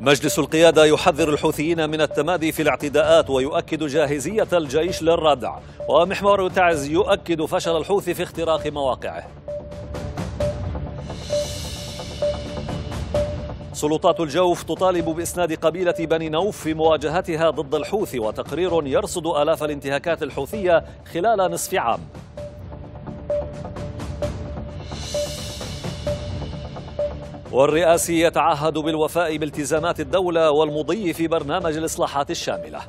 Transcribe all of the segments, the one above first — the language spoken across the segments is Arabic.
مجلس القيادة يحذر الحوثيين من التمادي في الاعتداءات ويؤكد جاهزية الجيش للردع ومحور تعز يؤكد فشل الحوثي في اختراق مواقعه سلطات الجوف تطالب بإسناد قبيلة بني نوف في مواجهتها ضد الحوثي وتقرير يرصد آلاف الانتهاكات الحوثية خلال نصف عام والرئاسي يتعهد بالوفاء بالتزامات الدولة والمضي في برنامج الإصلاحات الشاملة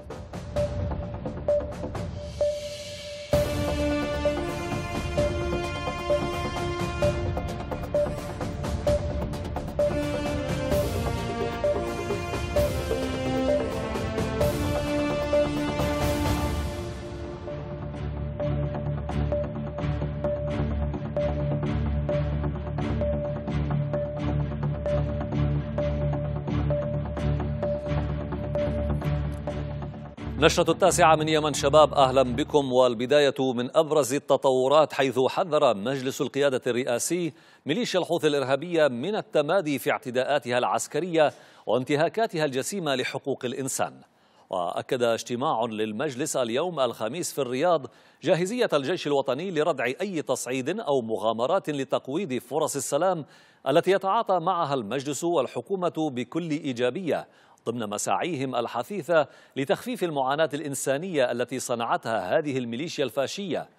نشرة التاسعة من يمن شباب أهلا بكم والبداية من أبرز التطورات حيث حذر مجلس القيادة الرئاسي ميليشيا الحوثي الإرهابية من التمادي في اعتداءاتها العسكرية وانتهاكاتها الجسيمة لحقوق الإنسان وأكد اجتماع للمجلس اليوم الخميس في الرياض جاهزية الجيش الوطني لردع أي تصعيد أو مغامرات لتقويض فرص السلام التي يتعاطى معها المجلس والحكومة بكل إيجابية ضمن مساعيهم الحثيثة لتخفيف المعاناة الإنسانية التي صنعتها هذه الميليشيا الفاشية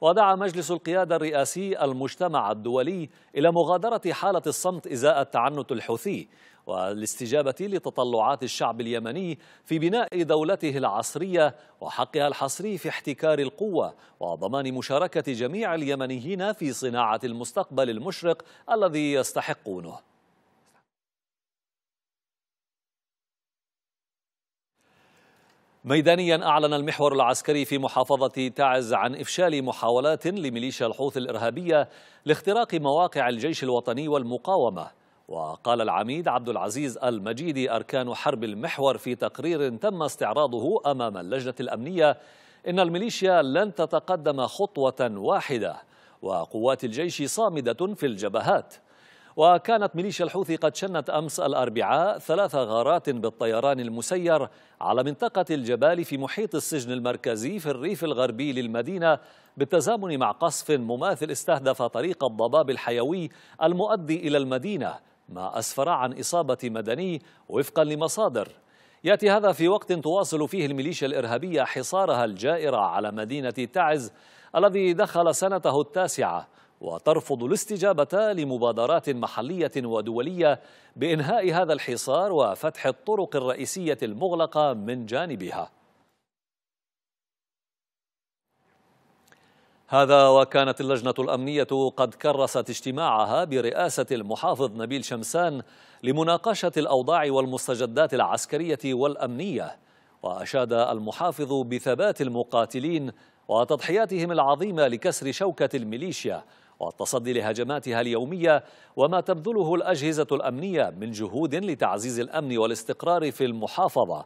ودعا مجلس القيادة الرئاسي المجتمع الدولي إلى مغادرة حالة الصمت إزاء التعنت الحوثي والاستجابة لتطلعات الشعب اليمني في بناء دولته العصرية وحقها الحصري في احتكار القوة وضمان مشاركة جميع اليمنيين في صناعة المستقبل المشرق الذي يستحقونه ميدانيا أعلن المحور العسكري في محافظة تعز عن إفشال محاولات لميليشيا الحوث الإرهابية لاختراق مواقع الجيش الوطني والمقاومة وقال العميد عبد العزيز المجيدي أركان حرب المحور في تقرير تم استعراضه أمام اللجنة الأمنية إن الميليشيا لن تتقدم خطوة واحدة وقوات الجيش صامدة في الجبهات وكانت ميليشيا الحوثي قد شنت أمس الأربعاء ثلاث غارات بالطيران المسير على منطقة الجبال في محيط السجن المركزي في الريف الغربي للمدينة بالتزامن مع قصف مماثل استهدف طريق الضباب الحيوي المؤدي إلى المدينة ما أسفر عن إصابة مدني وفقا لمصادر يأتي هذا في وقت تواصل فيه الميليشيا الإرهابية حصارها الجائر على مدينة تعز الذي دخل سنته التاسعة وترفض الاستجابة لمبادرات محلية ودولية بإنهاء هذا الحصار وفتح الطرق الرئيسية المغلقة من جانبها هذا وكانت اللجنة الأمنية قد كرست اجتماعها برئاسة المحافظ نبيل شمسان لمناقشة الأوضاع والمستجدات العسكرية والأمنية وأشاد المحافظ بثبات المقاتلين وتضحياتهم العظيمة لكسر شوكة الميليشيا والتصدي لهجماتها اليومية وما تبذله الأجهزة الأمنية من جهود لتعزيز الأمن والاستقرار في المحافظة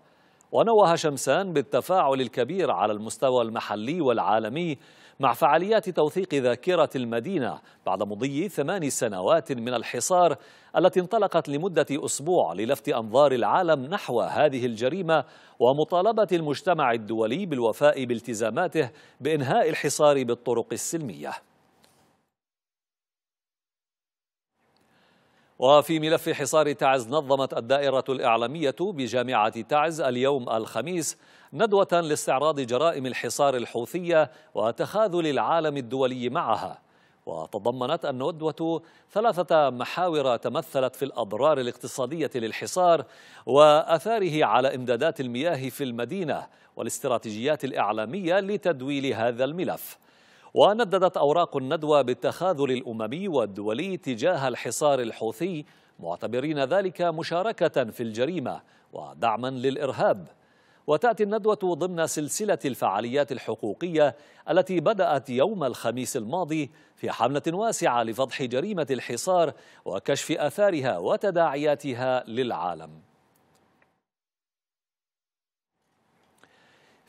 ونوه شمسان بالتفاعل الكبير على المستوى المحلي والعالمي مع فعاليات توثيق ذاكرة المدينة بعد مضي ثمان سنوات من الحصار التي انطلقت لمدة أسبوع للفت أنظار العالم نحو هذه الجريمة ومطالبة المجتمع الدولي بالوفاء بالتزاماته بإنهاء الحصار بالطرق السلمية وفي ملف حصار تعز نظمت الدائرة الإعلامية بجامعة تعز اليوم الخميس ندوة لاستعراض جرائم الحصار الحوثية وتخاذل العالم الدولي معها وتضمنت الندوة ثلاثة محاور تمثلت في الأضرار الاقتصادية للحصار وأثاره على إمدادات المياه في المدينة والاستراتيجيات الإعلامية لتدويل هذا الملف ونددت أوراق الندوة بالتخاذل الأممي والدولي تجاه الحصار الحوثي معتبرين ذلك مشاركة في الجريمة ودعما للإرهاب وتأتي الندوة ضمن سلسلة الفعاليات الحقوقية التي بدأت يوم الخميس الماضي في حملة واسعة لفضح جريمة الحصار وكشف أثارها وتداعياتها للعالم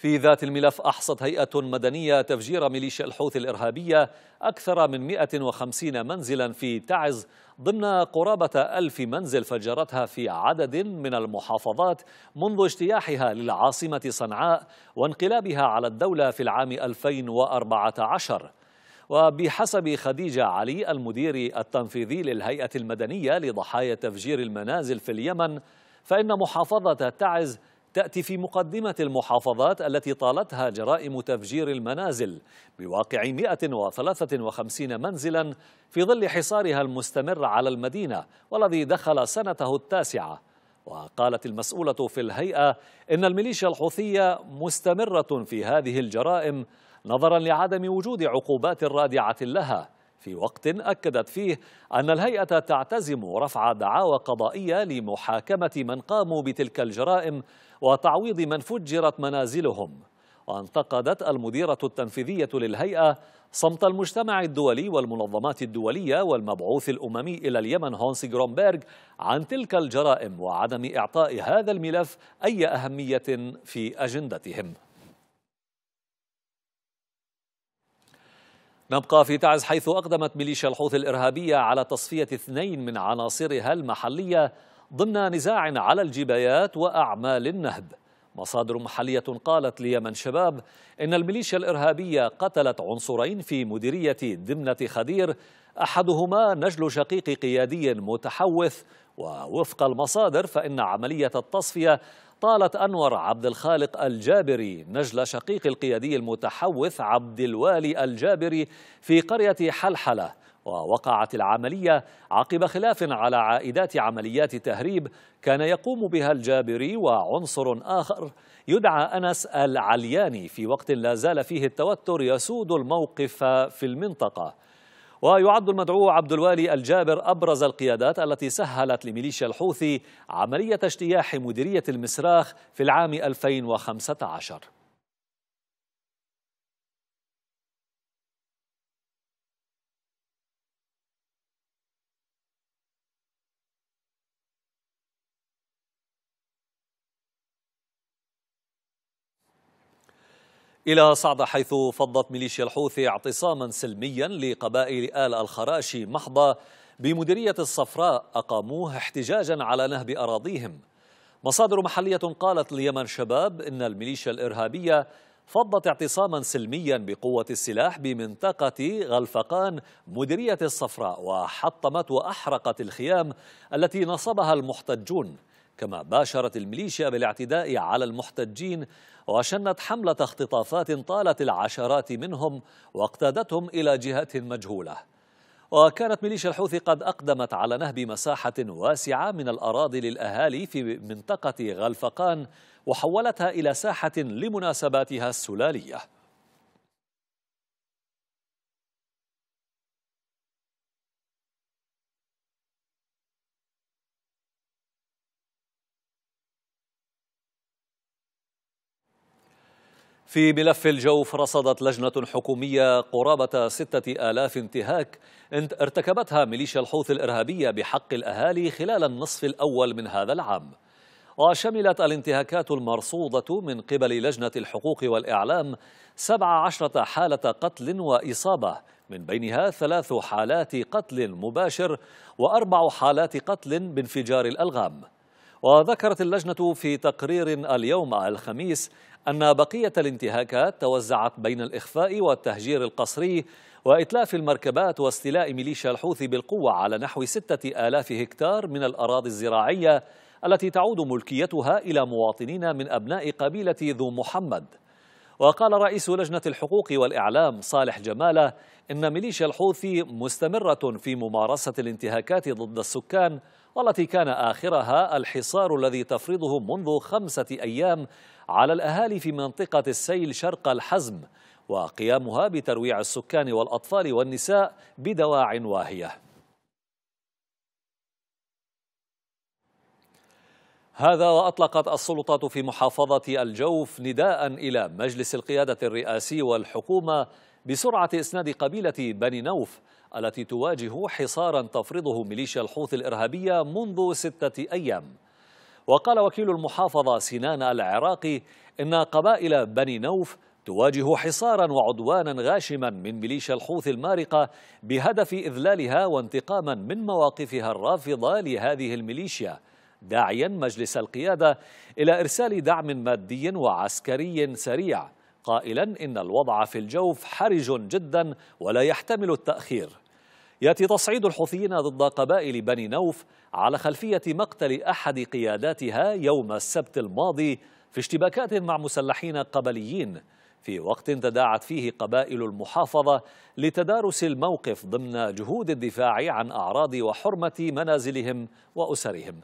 في ذات الملف أحصت هيئة مدنية تفجير ميليشيا الحوثي الإرهابية أكثر من 150 منزلا في تعز ضمن قرابة ألف منزل فجرتها في عدد من المحافظات منذ اجتياحها للعاصمة صنعاء وانقلابها على الدولة في العام 2014 وبحسب خديجة علي المدير التنفيذي للهيئة المدنية لضحايا تفجير المنازل في اليمن فإن محافظة تعز تأتي في مقدمة المحافظات التي طالتها جرائم تفجير المنازل بواقع 153 منزلا في ظل حصارها المستمر على المدينة والذي دخل سنته التاسعة وقالت المسؤولة في الهيئة إن الميليشيا الحوثية مستمرة في هذه الجرائم نظرا لعدم وجود عقوبات رادعة لها في وقت أكدت فيه أن الهيئة تعتزم رفع دعاوى قضائية لمحاكمة من قاموا بتلك الجرائم وتعويض من فجرت منازلهم وانتقدت المديرة التنفيذية للهيئة صمت المجتمع الدولي والمنظمات الدولية والمبعوث الأممي إلى اليمن هونسي جرومبرغ عن تلك الجرائم وعدم إعطاء هذا الملف أي أهمية في أجندتهم نبقى في تعز حيث أقدمت ميليشيا الحوثي الإرهابية على تصفية اثنين من عناصرها المحلية ضمن نزاع على الجبايات وأعمال النهب مصادر محلية قالت ليمن شباب إن الميليشيا الإرهابية قتلت عنصرين في مديرية دمنة خدير أحدهما نجل شقيق قيادي متحوث ووفق المصادر فإن عملية التصفية طالت أنور عبد الخالق الجابري نجل شقيق القيادي المتحوث عبد الوالي الجابري في قرية حلحلة ووقعت العملية عقب خلاف على عائدات عمليات تهريب كان يقوم بها الجابري وعنصر آخر يدعى أنس العلياني في وقت لا زال فيه التوتر يسود الموقف في المنطقة ويعد المدعو عبد الوالي الجابر أبرز القيادات التي سهلت لميليشيا الحوثي عملية اجتياح مديرية المسراخ في العام 2015 إلى صعدة حيث فضت ميليشيا الحوثي اعتصاما سلميا لقبائل آل الخراشي محضة بمديرية الصفراء أقاموه احتجاجا على نهب أراضيهم مصادر محلية قالت ليمن شباب إن الميليشيا الإرهابية فضت اعتصاما سلميا بقوة السلاح بمنطقة غلفقان مديرية الصفراء وحطمت وأحرقت الخيام التي نصبها المحتجون كما باشرت الميليشيا بالاعتداء على المحتجين وشنت حملة اختطافات طالت العشرات منهم واقتادتهم إلى جهة مجهولة وكانت ميليشيا الحوثي قد أقدمت على نهب مساحة واسعة من الأراضي للأهالي في منطقة غلفقان وحولتها إلى ساحة لمناسباتها السلالية في ملف الجوف رصدت لجنة حكومية قرابة ستة آلاف انتهاك ارتكبتها ميليشيا الحوثي الإرهابية بحق الأهالي خلال النصف الأول من هذا العام وشملت الانتهاكات المرصودة من قبل لجنة الحقوق والإعلام 17 حالة قتل وإصابة من بينها ثلاث حالات قتل مباشر وأربع حالات قتل بانفجار الألغام وذكرت اللجنة في تقرير اليوم الخميس أن بقية الانتهاكات توزعت بين الإخفاء والتهجير القسري وإتلاف المركبات واستيلاء ميليشيا الحوثي بالقوة على نحو ستة آلاف هكتار من الأراضي الزراعية التي تعود ملكيتها إلى مواطنين من أبناء قبيلة ذو محمد وقال رئيس لجنة الحقوق والإعلام صالح جمالة إن ميليشيا الحوثي مستمرة في ممارسة الانتهاكات ضد السكان والتي كان آخرها الحصار الذي تفرضه منذ خمسة أيام على الأهالي في منطقة السيل شرق الحزم وقيامها بترويع السكان والأطفال والنساء بدواع واهية هذا وأطلقت السلطات في محافظة الجوف نداء إلى مجلس القيادة الرئاسي والحكومة بسرعة إسناد قبيلة بني نوف التي تواجه حصارا تفرضه ميليشيا الحوث الإرهابية منذ ستة أيام وقال وكيل المحافظة سنان العراقي إن قبائل بني نوف تواجه حصارا وعدوانا غاشما من ميليشيا الحوث المارقة بهدف إذلالها وانتقاما من مواقفها الرافضة لهذه الميليشيا داعيا مجلس القيادة إلى إرسال دعم مادي وعسكري سريع قائلا إن الوضع في الجوف حرج جدا ولا يحتمل التأخير يأتي تصعيد الحوثيين ضد قبائل بني نوف على خلفية مقتل أحد قياداتها يوم السبت الماضي في اشتباكات مع مسلحين قبليين في وقت تداعت فيه قبائل المحافظة لتدارس الموقف ضمن جهود الدفاع عن أعراض وحرمة منازلهم وأسرهم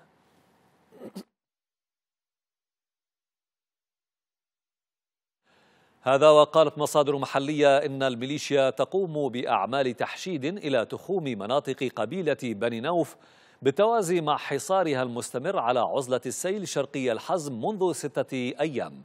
هذا وقالت مصادر محلية إن الميليشيا تقوم بأعمال تحشيد إلى تخوم مناطق قبيلة بني نوف بالتوازي مع حصارها المستمر على عزلة السيل شرقي الحزم منذ ستة أيام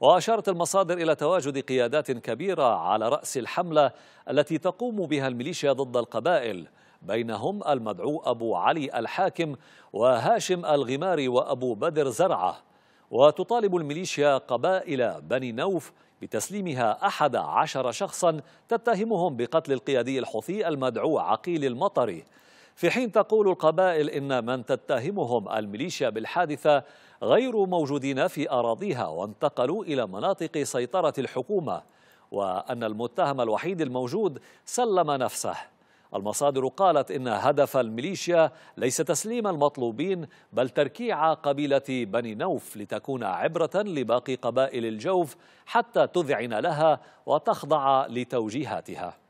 وأشارت المصادر إلى تواجد قيادات كبيرة على رأس الحملة التي تقوم بها الميليشيا ضد القبائل بينهم المدعو أبو علي الحاكم وهاشم الغماري وأبو بدر زرعة وتطالب الميليشيا قبائل بني نوف بتسليمها أحد عشر شخصا تتهمهم بقتل القيادي الحوثي المدعو عقيل المطري في حين تقول القبائل إن من تتهمهم الميليشيا بالحادثة غير موجودين في أراضيها وانتقلوا إلى مناطق سيطرة الحكومة وأن المتهم الوحيد الموجود سلم نفسه المصادر قالت إن هدف الميليشيا ليس تسليم المطلوبين بل تركيع قبيلة بني نوف لتكون عبرة لباقي قبائل الجوف حتى تذعن لها وتخضع لتوجيهاتها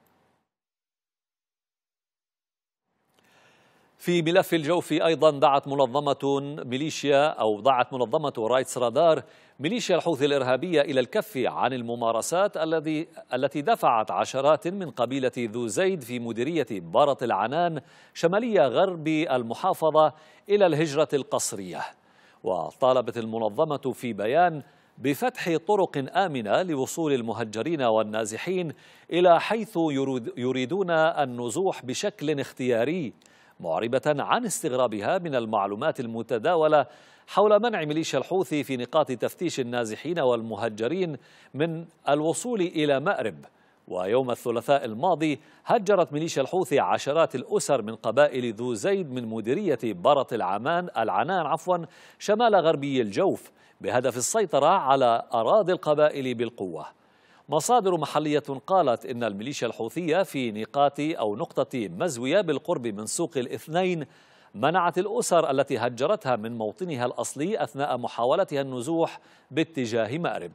في ملف الجوف أيضا دعت منظمة ميليشيا أو دعت منظمة رايتس رادار ميليشيا الحوثي الإرهابية إلى الكف عن الممارسات الذي التي دفعت عشرات من قبيلة ذو زيد في مديرية بارط العنان شمالية غرب المحافظة إلى الهجرة القصرية وطالبت المنظمة في بيان بفتح طرق آمنة لوصول المهجرين والنازحين إلى حيث يريدون النزوح بشكل اختياري معربة عن استغرابها من المعلومات المتداولة حول منع ميليشيا الحوثي في نقاط تفتيش النازحين والمهجرين من الوصول إلى مأرب ويوم الثلاثاء الماضي هجرت ميليشيا الحوثي عشرات الأسر من قبائل ذو زيد من مديرية برط العمان العنان عفوا شمال غربي الجوف بهدف السيطرة على أراضي القبائل بالقوة مصادر محلية قالت إن الميليشيا الحوثية في نقاط أو نقطة مزوية بالقرب من سوق الاثنين منعت الأسر التي هجرتها من موطنها الأصلي أثناء محاولتها النزوح باتجاه مأرب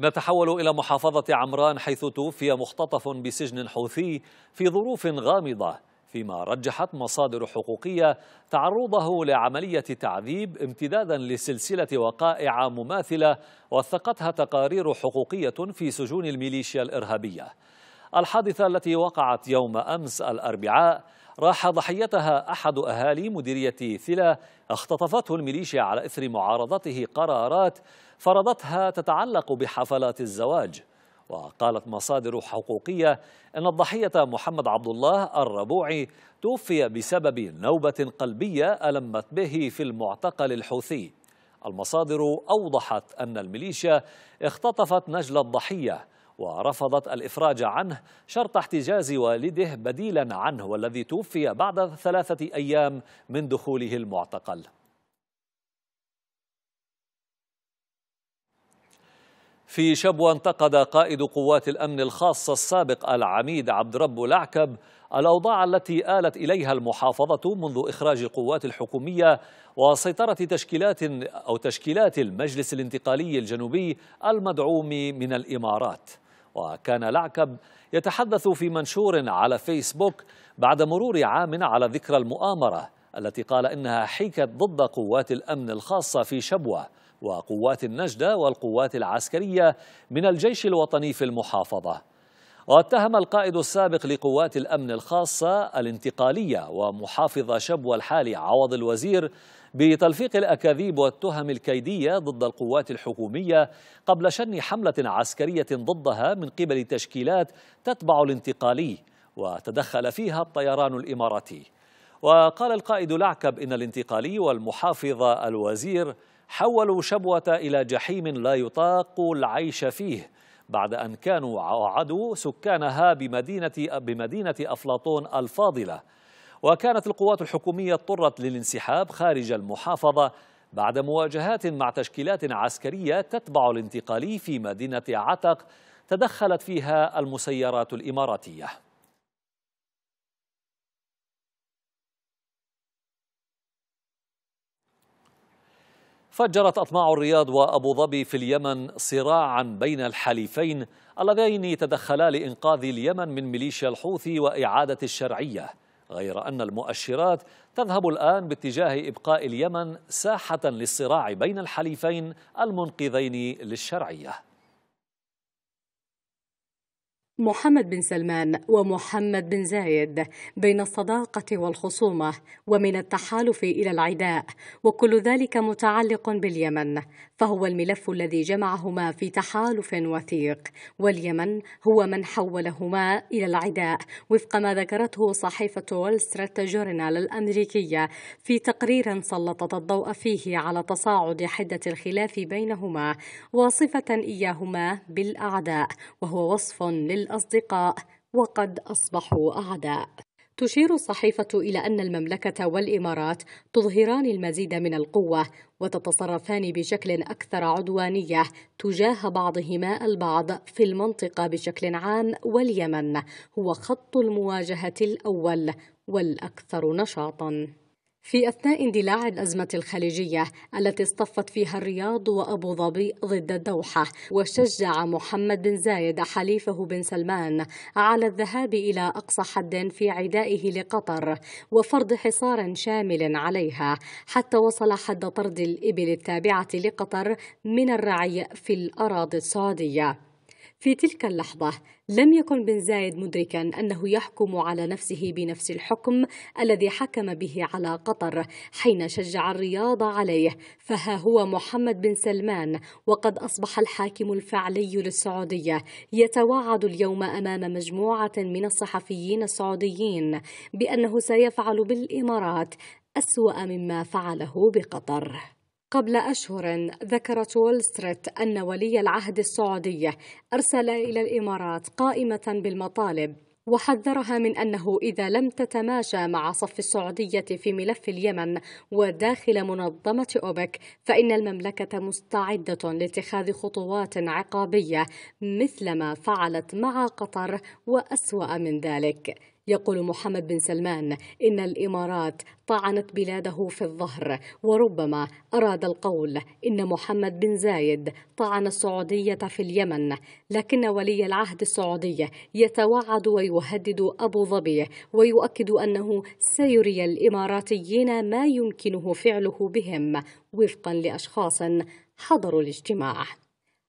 نتحول إلى محافظة عمران حيث توفي مختطف بسجن حوثي في ظروف غامضة فيما رجحت مصادر حقوقية تعرضه لعملية تعذيب امتدادا لسلسلة وقائع مماثلة وثقتها تقارير حقوقية في سجون الميليشيا الإرهابية الحادثة التي وقعت يوم أمس الأربعاء راح ضحيتها أحد أهالي مديرية ثلا اختطفته الميليشيا على إثر معارضته قرارات فرضتها تتعلق بحفلات الزواج وقالت مصادر حقوقية أن الضحية محمد عبد الله الربوعي توفي بسبب نوبة قلبية ألمت به في المعتقل الحوثي المصادر أوضحت أن الميليشيا اختطفت نجل الضحية ورفضت الإفراج عنه شرط احتجاز والده بديلا عنه والذي توفي بعد ثلاثة أيام من دخوله المعتقل في شبوة انتقد قائد قوات الأمن الخاصة السابق العميد عبد رب العكب الأوضاع التي آلت إليها المحافظة منذ إخراج القوات الحكومية وسيطرة تشكيلات أو تشكيلات المجلس الانتقالي الجنوبي المدعوم من الإمارات وكان لعكب يتحدث في منشور على فيسبوك بعد مرور عام على ذكرى المؤامرة التي قال إنها حيكت ضد قوات الأمن الخاصة في شبوة وقوات النجدة والقوات العسكرية من الجيش الوطني في المحافظة واتهم القائد السابق لقوات الأمن الخاصة الانتقالية ومحافظ شبوة الحالي عوض الوزير بتلفيق الأكاذيب والتهم الكيدية ضد القوات الحكومية قبل شن حملة عسكرية ضدها من قبل تشكيلات تتبع الانتقالي وتدخل فيها الطيران الإماراتي وقال القائد لعكب إن الانتقالي والمحافظ الوزير حولوا شبوة إلى جحيم لا يطاق العيش فيه بعد أن كانوا وعدوا سكانها بمدينة, بمدينة أفلاطون الفاضلة وكانت القوات الحكومية اضطرت للانسحاب خارج المحافظة بعد مواجهات مع تشكيلات عسكرية تتبع الانتقالي في مدينة عتق تدخلت فيها المسيرات الإماراتية فجرت أطماع الرياض وأبو ظبي في اليمن صراعا بين الحليفين اللذين تدخلا لإنقاذ اليمن من ميليشيا الحوثي وإعادة الشرعية غير أن المؤشرات تذهب الآن باتجاه إبقاء اليمن ساحة للصراع بين الحليفين المنقذين للشرعية محمد بن سلمان ومحمد بن زايد بين الصداقة والخصومة ومن التحالف إلى العداء وكل ذلك متعلق باليمن فهو الملف الذي جمعهما في تحالف وثيق واليمن هو من حولهما إلى العداء وفق ما ذكرته صحيفة وول ستريت جورنال الأمريكية في تقرير سلطت الضوء فيه على تصاعد حدة الخلاف بينهما واصفة إياهما بالأعداء وهو وصف للأصدقاء وقد أصبحوا أعداء تشير الصحيفة إلى أن المملكة والإمارات تظهران المزيد من القوة وتتصرفان بشكل أكثر عدوانية تجاه بعضهما البعض في المنطقة بشكل عام واليمن هو خط المواجهة الأول والأكثر نشاطاً في أثناء اندلاع الأزمة الخليجية التي اصطفت فيها الرياض وأبو ظبي ضد الدوحة وشجع محمد بن زايد حليفه بن سلمان على الذهاب إلى أقصى حد في عدائه لقطر وفرض حصار شامل عليها حتى وصل حد طرد الإبل التابعة لقطر من الرعي في الأراضي السعودية في تلك اللحظة لم يكن بن زايد مدركا أنه يحكم على نفسه بنفس الحكم الذي حكم به على قطر حين شجع الرياض عليه فها هو محمد بن سلمان وقد أصبح الحاكم الفعلي للسعودية يتوعد اليوم أمام مجموعة من الصحفيين السعوديين بأنه سيفعل بالإمارات أسوأ مما فعله بقطر قبل أشهر ذكرت وول ستريت أن ولي العهد السعودي أرسل إلى الإمارات قائمة بالمطالب وحذرها من أنه إذا لم تتماشى مع صف السعودية في ملف اليمن وداخل منظمة أوبك فإن المملكة مستعدة لاتخاذ خطوات عقابية مثلما فعلت مع قطر وأسوأ من ذلك يقول محمد بن سلمان إن الإمارات طعنت بلاده في الظهر وربما أراد القول إن محمد بن زايد طعن السعودية في اليمن لكن ولي العهد السعودي يتوعد ويهدد أبو ظبي ويؤكد أنه سيري الإماراتيين ما يمكنه فعله بهم وفقا لأشخاص حضروا الاجتماع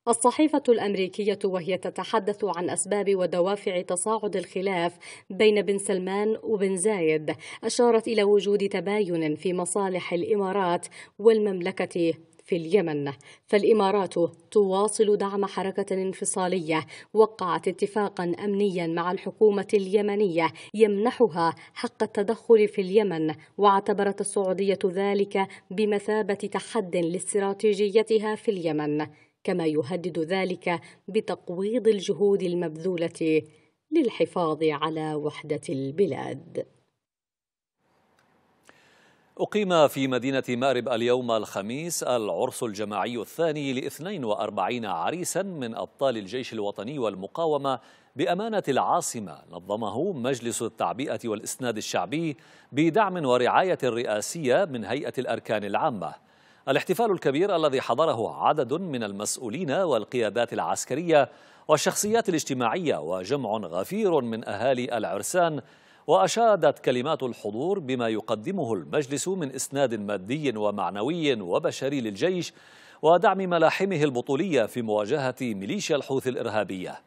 الصحيفة الأمريكية وهي تتحدث عن أسباب ودوافع تصاعد الخلاف بين بن سلمان وبن زايد أشارت إلى وجود تباين في مصالح الإمارات والمملكة في اليمن فالإمارات تواصل دعم حركة انفصالية وقعت اتفاقا أمنيا مع الحكومة اليمنية يمنحها حق التدخل في اليمن واعتبرت السعودية ذلك بمثابة تحد لاستراتيجيتها في اليمن كما يهدد ذلك بتقويض الجهود المبذوله للحفاظ على وحده البلاد أقيم في مدينة مأرب اليوم الخميس العرس الجماعي الثاني لاثنين وأربعين عريسا من أبطال الجيش الوطني والمقاومة بأمانة العاصمة نظمه مجلس التعبئة والإسناد الشعبي بدعم ورعاية رئاسية من هيئة الأركان العامة الاحتفال الكبير الذي حضره عدد من المسؤولين والقيادات العسكرية والشخصيات الاجتماعية وجمع غفير من أهالي العرسان وأشادت كلمات الحضور بما يقدمه المجلس من إسناد مادي ومعنوي وبشري للجيش ودعم ملاحمه البطولية في مواجهة ميليشيا الحوثي الإرهابية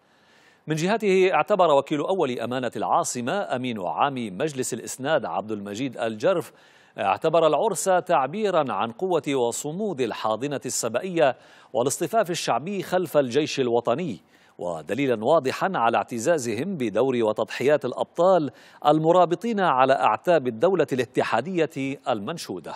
من جهته اعتبر وكيل أول أمانة العاصمة أمين عام مجلس الإسناد عبد المجيد الجرف اعتبر العرس تعبيرا عن قوة وصمود الحاضنة السبائية والاصطفاف الشعبي خلف الجيش الوطني ودليلا واضحا على اعتزازهم بدور وتضحيات الأبطال المرابطين على أعتاب الدولة الاتحادية المنشودة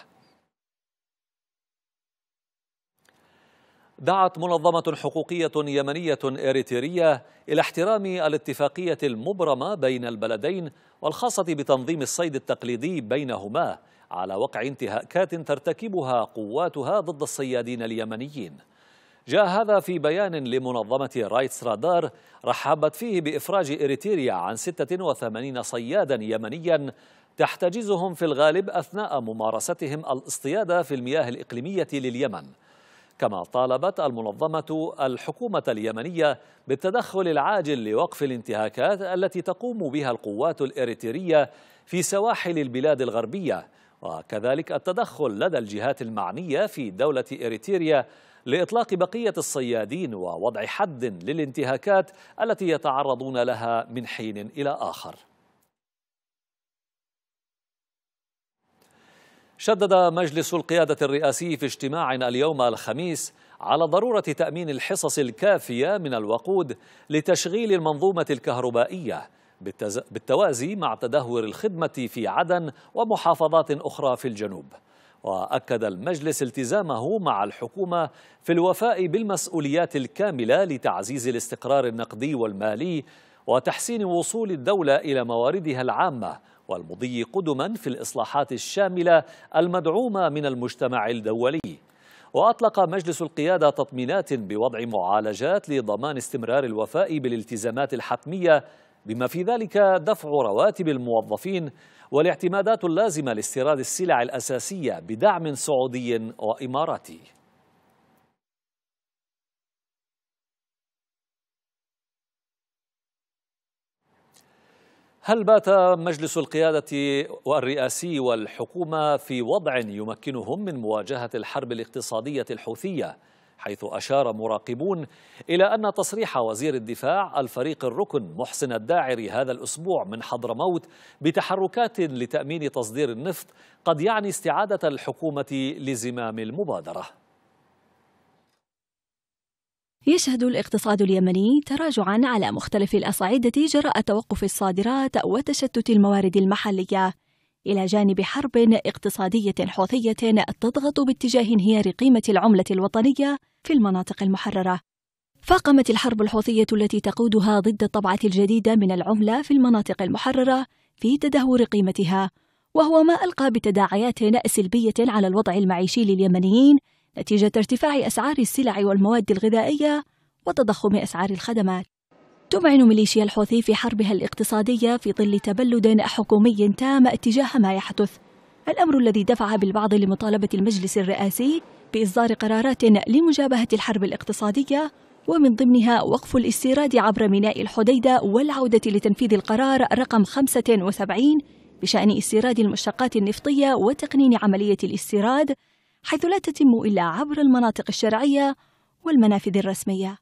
دعت منظمة حقوقية يمنية إريترية إلى احترام الاتفاقية المبرمة بين البلدين والخاصة بتنظيم الصيد التقليدي بينهما على وقع انتهاكات ترتكبها قواتها ضد الصيادين اليمنيين جاء هذا في بيان لمنظمة رايتس رادار رحبت فيه بإفراج إريتريا عن 86 صيادا يمنيا تحتجزهم في الغالب أثناء ممارستهم الاصطياد في المياه الإقليمية لليمن كما طالبت المنظمة الحكومة اليمنية بالتدخل العاجل لوقف الانتهاكات التي تقوم بها القوات الإريترية في سواحل البلاد الغربية وكذلك التدخل لدى الجهات المعنية في دولة إريتريا لإطلاق بقية الصيادين ووضع حد للانتهاكات التي يتعرضون لها من حين إلى آخر شدد مجلس القيادة الرئاسي في اجتماع اليوم الخميس على ضرورة تأمين الحصص الكافية من الوقود لتشغيل المنظومة الكهربائية بالتوازي مع تدهور الخدمة في عدن ومحافظات أخرى في الجنوب وأكد المجلس التزامه مع الحكومة في الوفاء بالمسؤوليات الكاملة لتعزيز الاستقرار النقدي والمالي وتحسين وصول الدولة إلى مواردها العامة والمضي قدما في الإصلاحات الشاملة المدعومة من المجتمع الدولي وأطلق مجلس القيادة تطمينات بوضع معالجات لضمان استمرار الوفاء بالالتزامات الحتمية بما في ذلك دفع رواتب الموظفين والاعتمادات اللازمة لاستيراد السلع الأساسية بدعم سعودي وإماراتي هل بات مجلس القيادة والرئاسي والحكومة في وضع يمكنهم من مواجهة الحرب الاقتصادية الحوثية؟ حيث أشار مراقبون إلى أن تصريح وزير الدفاع الفريق الركن محسن الداعري هذا الأسبوع من حضرموت بتحركات لتأمين تصدير النفط قد يعني استعادة الحكومة لزمام المبادرة يشهد الاقتصاد اليمني تراجعا على مختلف الأصعدة جراء توقف الصادرات وتشتت الموارد المحلية إلى جانب حرب اقتصادية حوثية تضغط باتجاه انهيار قيمة العملة الوطنية في المناطق المحررة. فاقمت الحرب الحوثية التي تقودها ضد الطبعة الجديدة من العملة في المناطق المحررة في تدهور قيمتها، وهو ما ألقى بتداعيات سلبية على الوضع المعيشي لليمنيين نتيجة ارتفاع أسعار السلع والمواد الغذائية وتضخم أسعار الخدمات. تمعن ميليشيا الحوثي في حربها الاقتصادية في ظل تبلد حكومي تام اتجاه ما يحدث الأمر الذي دفع بالبعض لمطالبة المجلس الرئاسي بإصدار قرارات لمجابهة الحرب الاقتصادية ومن ضمنها وقف الاستيراد عبر ميناء الحديدة والعودة لتنفيذ القرار رقم 75 بشأن استيراد المشتقات النفطية وتقنين عملية الاستيراد حيث لا تتم إلا عبر المناطق الشرعية والمنافذ الرسمية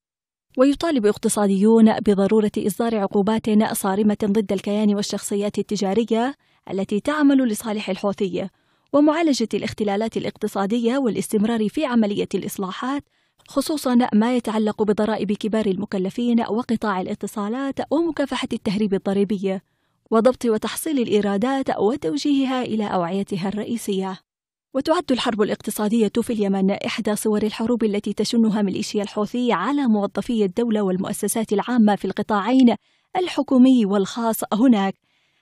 ويطالب اقتصاديون بضرورة إصدار عقوبات صارمة ضد الكيان والشخصيات التجارية التي تعمل لصالح الحوثي ومعالجة الاختلالات الاقتصادية والاستمرار في عملية الإصلاحات خصوصا ما يتعلق بضرائب كبار المكلفين وقطاع الاتصالات ومكافحة التهريب الضريبي وضبط وتحصيل الإيرادات وتوجيهها إلى أوعيتها الرئيسية وتعد الحرب الاقتصادية في اليمن إحدى صور الحروب التي تشنها ميليشيا الحوثي على موظفي الدولة والمؤسسات العامة في القطاعين الحكومي والخاص هناك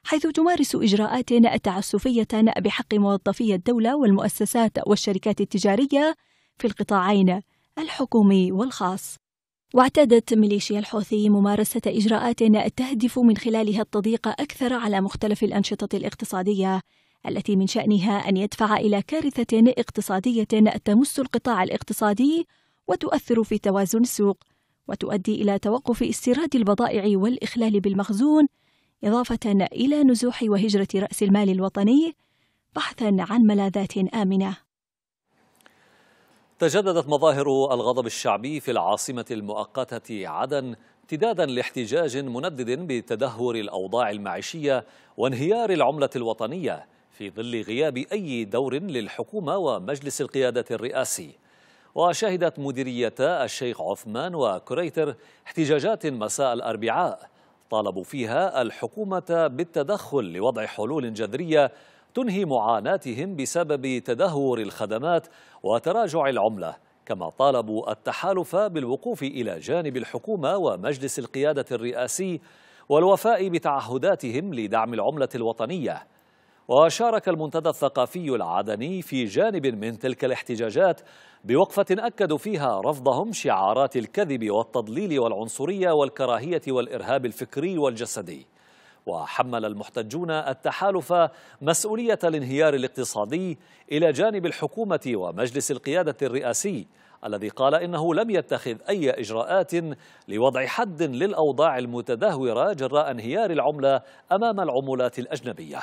حيث تمارس إجراءات تعسفية بحق موظفي الدولة والمؤسسات والشركات التجارية في القطاعين الحكومي والخاص واعتادت ميليشيا الحوثي ممارسة إجراءات تهدف من خلالها التضييق أكثر على مختلف الأنشطة الاقتصادية التي من شأنها أن يدفع إلى كارثة اقتصادية تمس القطاع الاقتصادي وتؤثر في توازن السوق وتؤدي إلى توقف استيراد البضائع والإخلال بالمخزون إضافة إلى نزوح وهجرة رأس المال الوطني بحثا عن ملاذات آمنة تجددت مظاهر الغضب الشعبي في العاصمة المؤقتة عدن امتدادا لاحتجاج مندد بتدهور الأوضاع المعيشية وانهيار العملة الوطنية في ظل غياب أي دور للحكومة ومجلس القيادة الرئاسي وشهدت مديريتا الشيخ عثمان وكريتر احتجاجات مساء الأربعاء طالبوا فيها الحكومة بالتدخل لوضع حلول جذرية تنهي معاناتهم بسبب تدهور الخدمات وتراجع العملة كما طالبوا التحالف بالوقوف إلى جانب الحكومة ومجلس القيادة الرئاسي والوفاء بتعهداتهم لدعم العملة الوطنية وشارك المنتدى الثقافي العدني في جانب من تلك الاحتجاجات بوقفة أكدوا فيها رفضهم شعارات الكذب والتضليل والعنصرية والكراهية والإرهاب الفكري والجسدي وحمل المحتجون التحالف مسؤولية الانهيار الاقتصادي إلى جانب الحكومة ومجلس القيادة الرئاسي الذي قال إنه لم يتخذ أي إجراءات لوضع حد للأوضاع المتدهورة جراء انهيار العملة أمام العملات الأجنبية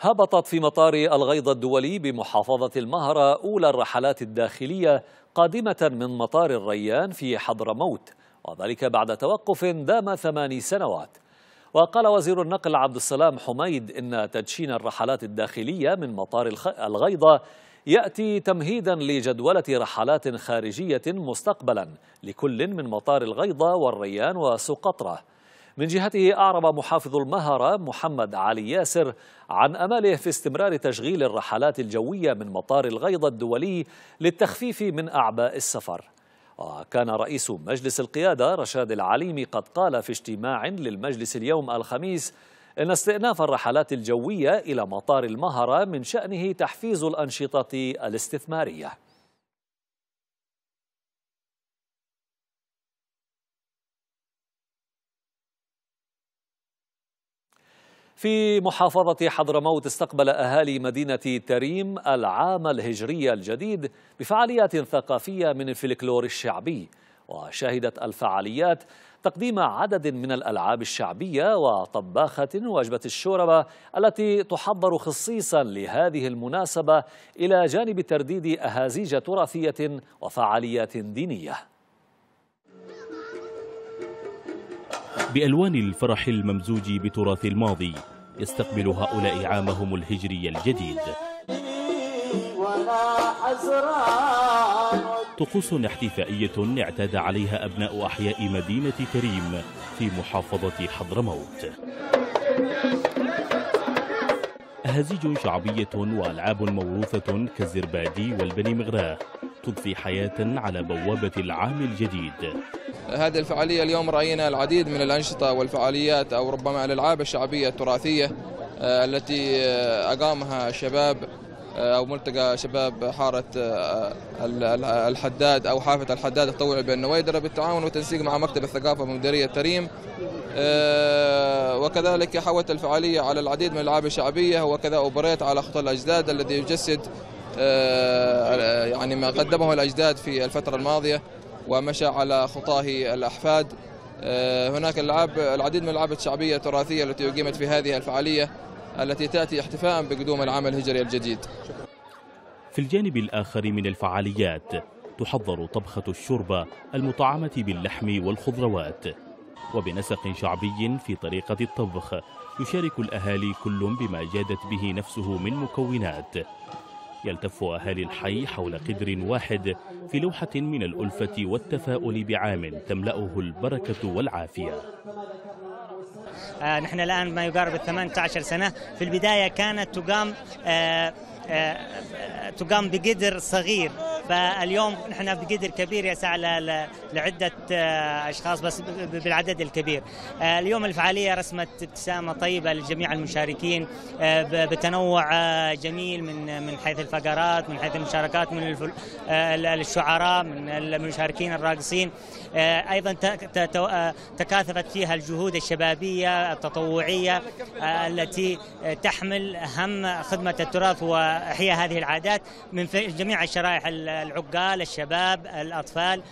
هبطت في مطار الغيض الدولي بمحافظة المهرة أولى الرحلات الداخلية قادمة من مطار الريان في حضرموت وذلك بعد توقف دام ثماني سنوات وقال وزير النقل عبد السلام حميد إن تدشين الرحلات الداخلية من مطار الغيضة يأتي تمهيدا لجدولة رحلات خارجية مستقبلا لكل من مطار الغيضة والريان وسقطرة من جهته أعرب محافظ المهرة محمد علي ياسر عن أمله في استمرار تشغيل الرحلات الجوية من مطار الغيضة الدولي للتخفيف من أعباء السفر وكان رئيس مجلس القيادة رشاد العليمي قد قال في اجتماع للمجلس اليوم الخميس إن استئناف الرحلات الجوية إلى مطار المهرة من شأنه تحفيز الأنشطة الاستثمارية في محافظة حضرموت استقبل أهالي مدينة تريم العام الهجري الجديد بفعاليات ثقافية من الفلكلور الشعبي وشهدت الفعاليات تقديم عدد من الألعاب الشعبية وطباخة وجبة الشوربة التي تحضر خصيصا لهذه المناسبة إلى جانب ترديد أهازيج تراثية وفعاليات دينية بألوان الفرح الممزوج بتراث الماضي يستقبل هؤلاء عامهم الهجري الجديد طقوس احتفائية اعتاد عليها أبناء أحياء مدينة كريم في محافظة حضرموت أهازيج شعبية وألعاب موروثة كالزربادي والبني مغراه تضفي حياة على بوابة العام الجديد هذه الفعالية اليوم رأينا العديد من الأنشطة والفعاليات أو ربما الألعاب الشعبية التراثية آه، التي آه، أقامها شباب آه، أو ملتقى شباب حارة الحداد أو حافة الحداد الطوعي بين نويدرة بالتعاون والتنسيق مع مكتب الثقافة بمديرية تريم وكذلك حوت الفعالية على العديد من الألعاب الشعبية وكذا أوبريت على خط الأجداد الذي يجسد يعني ما قدمه الأجداد في الفترة الماضية ومشى على خطاه الأحفاد آه، هناك العاب العديد من الألعاب الشعبية التراثية التي أقيمت في هذه الفعالية التي تأتي احتفاء بقدوم العام الهجري الجديد في الجانب الآخر من الفعاليات تحضر طبخة الشوربة المطعمة باللحم والخضروات وبنسق شعبي في طريقة الطبخ يشارك الأهالي كل بما جادت به نفسه من مكونات يلتف أهالي الحي حول قدر واحد في لوحة من الألفة والتفاؤل بعام تملأه البركة والعافية آه نحن الآن ما يقارب 18 سنة في البداية كانت تقام آه آه، تقام بقدر صغير فاليوم نحن بقدر كبير يسعى لعدة آه، أشخاص بس بالعدد الكبير آه، اليوم الفعالية رسمت ابتسامة طيبة لجميع المشاركين بتنوع جميل من من حيث الفقرات من حيث المشاركات من الشعراء من المشاركين الراقصين أيضا تكاثفت فيها الجهود الشبابية التطوعية التي تحمل هم خدمة التراث و احياء هذه العادات من جميع الشرائح العقال الشباب الاطفال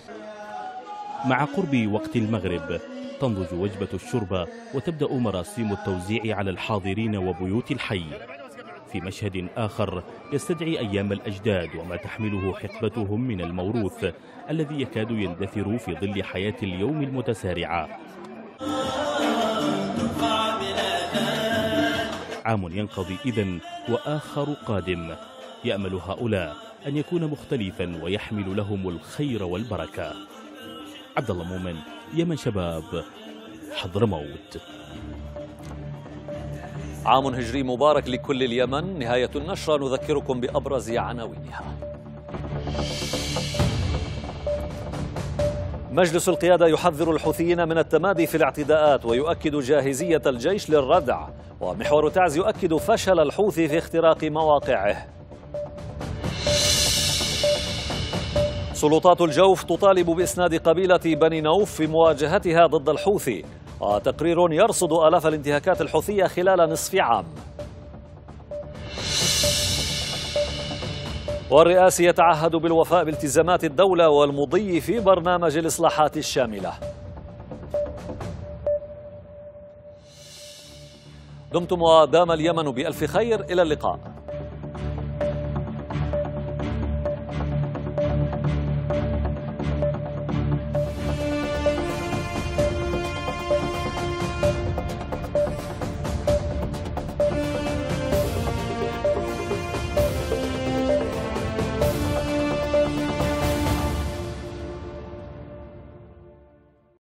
مع قرب وقت المغرب تنضج وجبة الشربة وتبدأ مراسيم التوزيع على الحاضرين وبيوت الحي في مشهد آخر يستدعي أيام الأجداد وما تحمله حقبتهم من الموروث الذي يكاد يندثر في ظل حياة اليوم المتسارعة عام ينقضي إذا وآخر قادم يأمل هؤلاء أن يكون مختلفا ويحمل لهم الخير والبركة عبد الله مؤمن يمن شباب حضرموت عام هجري مبارك لكل اليمن نهاية النشرة نذكركم بأبرز عناوينها مجلس القيادة يحذر الحوثيين من التمادي في الاعتداءات ويؤكد جاهزية الجيش للردع ومحور تعز يؤكد فشل الحوثي في اختراق مواقعه سلطات الجوف تطالب بإسناد قبيلة بني نوف في مواجهتها ضد الحوثي وتقرير يرصد آلاف الانتهاكات الحوثية خلال نصف عام والرئاسي يتعهد بالوفاء بالتزامات الدولة والمضي في برنامج الإصلاحات الشاملة دمتم ودام اليمن بألف خير إلى اللقاء